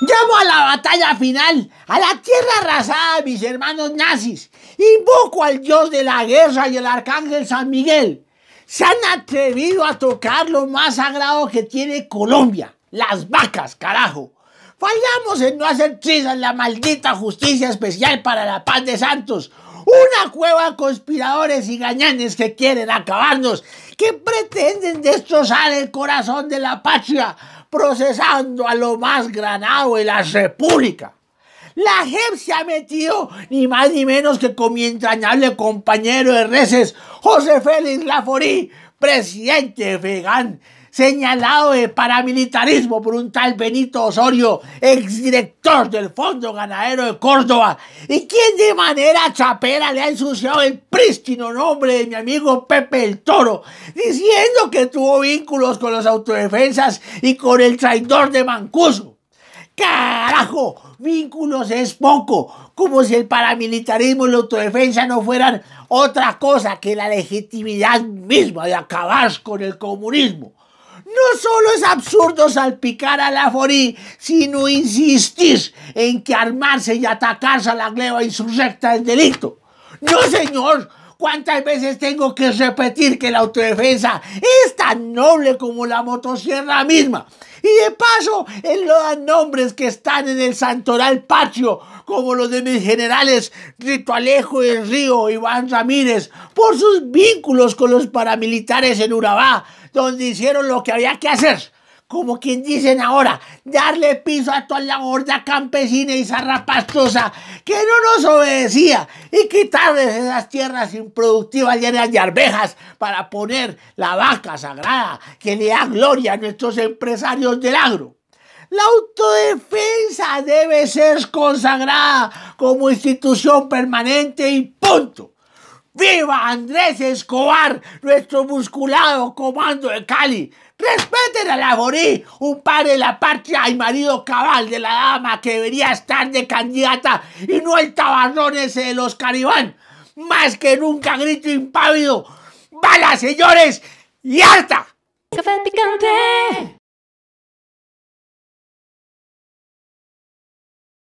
Llamo a la batalla final, a la tierra arrasada mis hermanos nazis. Invoco al dios de la guerra y el arcángel San Miguel. Se han atrevido a tocar lo más sagrado que tiene Colombia, las vacas, carajo. Fallamos en no hacer trizas la maldita justicia especial para la paz de Santos. Una cueva de conspiradores y gañanes que quieren acabarnos, que pretenden destrozar el corazón de la patria procesando a lo más granado de la República. La JEP se ha metido ni más ni menos que con mi entrañable compañero de reces, José Félix Laforí, presidente de señalado de paramilitarismo por un tal Benito Osorio, exdirector del Fondo Ganadero de Córdoba, y quien de manera chapera le ha ensuciado el prístino nombre de mi amigo Pepe el Toro, diciendo que tuvo vínculos con las autodefensas y con el traidor de Mancuso. ¡Carajo! Vínculos es poco, como si el paramilitarismo y la autodefensa no fueran otra cosa que la legitimidad misma de acabar con el comunismo no solo es absurdo salpicar a la forí, sino insistir en que armarse y atacarse a la gleba insurrecta es delito. No, señor, ¿Cuántas veces tengo que repetir que la autodefensa es tan noble como la motosierra misma? Y de paso, él los nombres que están en el santoral patio como los de mis generales Rito Alejo del Río, Iván Ramírez, por sus vínculos con los paramilitares en Urabá, donde hicieron lo que había que hacer como quien dicen ahora, darle piso a toda la gorda campesina y zarrapastosa que no nos obedecía y quitarles esas tierras improductivas llenas de arvejas para poner la vaca sagrada que le da gloria a nuestros empresarios del agro. La autodefensa debe ser consagrada como institución permanente y punto. ¡Viva Andrés Escobar, nuestro musculado comando de Cali! ¡Respeten a la Borí, un padre de la patria y marido cabal de la dama que debería estar de candidata y no el tabarrón ese de los caribán! ¡Más que nunca grito impávido! ¡Bala, señores! ¡Y harta! Café picante.